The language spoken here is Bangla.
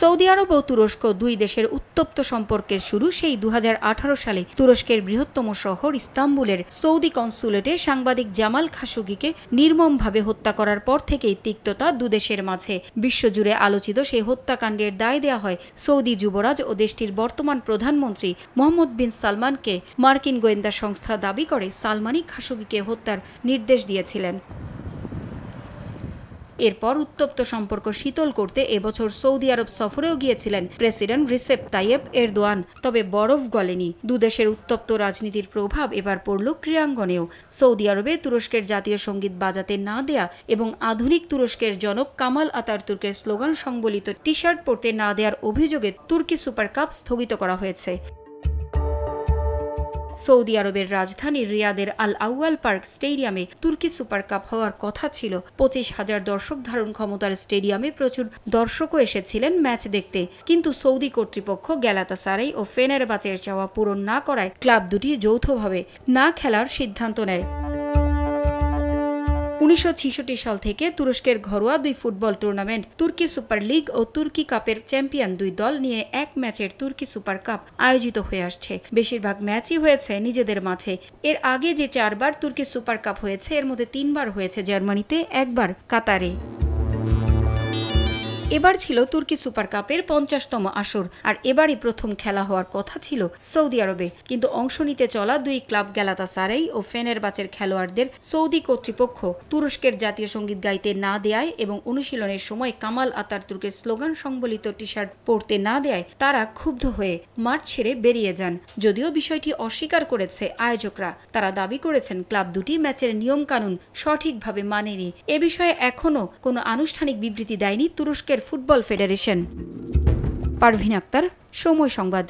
সৌদি আরব ও তুরস্ক দুই দেশের উত্তপ্ত সম্পর্কের শুরু সেই দু সালে তুরস্কের বৃহত্তম শহর ইস্তাম্বুলের সৌদি কনসুলেটে সাংবাদিক জামাল খাসুগিকে নির্মমভাবে হত্যা করার পর থেকেই তিক্ততা দুদেশের মাঝে বিশ্বজুড়ে আলোচিত সেই হত্যাকাণ্ডের দায় দেয়া হয় সৌদি যুবরাজ ও দেশটির বর্তমান প্রধানমন্ত্রী মোহাম্মদ বিন সালমানকে মার্কিন গোয়েন্দা সংস্থা দাবি করে সালমানি খাসুগিকে হত্যার নির্দেশ দিয়েছিলেন এরপর উত্তপ্ত সম্পর্ক শীতল করতে এবছর সৌদি আরব সফরেও গিয়েছিলেন প্রেসিডেন্ট রিসেপ তাইয়েব এরদোয়ান তবে বরফ গলেনি দুদেশের উত্তপ্ত রাজনীতির প্রভাব এবার পড়ল ক্রীড়াঙ্গনেও সৌদি আরবে তুরস্কের জাতীয় সঙ্গীত বাজাতে না দেয়া এবং আধুনিক তুরস্কের জনক কামাল আতার তুর্কের স্লোগান সংবলিত টি শার্ট পরতে না দেওয়ার অভিযোগে তুর্কি সুপার কাপ স্থগিত করা হয়েছে সৌদি আরবের রাজধানী রিয়াদের আল আউয়াল পার্ক স্টেডিয়ামে তুর্কি সুপার কাপ হওয়ার কথা ছিল পঁচিশ হাজার দর্শক ধারণ ক্ষমতার স্টেডিয়ামে প্রচুর দর্শকও এসেছিলেন ম্যাচ দেখতে কিন্তু সৌদি কর্তৃপক্ষ গ্যালাতা সারাই ও ফেনের বাচের চাওয়া পূরণ না করায় ক্লাব দুটি যৌথভাবে না খেলার সিদ্ধান্ত নেয় উনিশশো সাল থেকে তুরস্কের ঘরোয়া দুই ফুটবল টুর্নামেন্ট তুর্কি সুপার লিগ ও তুর্কি কাপের চ্যাম্পিয়ন দুই দল নিয়ে এক ম্যাচের তুর্কি সুপার কাপ আয়োজিত হয়ে আসছে বেশিরভাগ ম্যাচই হয়েছে নিজেদের মাঠে এর আগে যে চারবার তুর্কি সুপার কাপ হয়েছে এর মধ্যে তিনবার হয়েছে জার্মানিতে একবার কাতারে এবার ছিল তুর্কি সুপার কাপের পঞ্চাশতম আসর আর এবারই প্রথম খেলা হওয়ার কথা ছিল সৌদি আরবে কিন্তু অংশ নিতে চলা দুই ক্লাব গ্যালাতা সারাই ও ফেনের বাচের খেলোয়াড়দের সৌদি কর্তৃপক্ষ তুরস্কের জাতীয় সঙ্গীত গাইতে না দেয় এবং অনুশীলনের সময় কামাল আতার তুর্কের স্লোগান সংবলিত টি শার্ট পরতে না দেয় তারা ক্ষুব্ধ হয়ে মাঠ ছেড়ে বেরিয়ে যান যদিও বিষয়টি অস্বীকার করেছে আয়োজকরা তারা দাবি করেছেন ক্লাব দুটি ম্যাচের নিয়মকানুন সঠিকভাবে মানেনি এ বিষয়ে এখনও কোনো আনুষ্ঠানিক বিবৃতি দেয়নি তুরস্কের ফুটবল ফেডারেশন পারভিন আক্তার সময় সংবাদ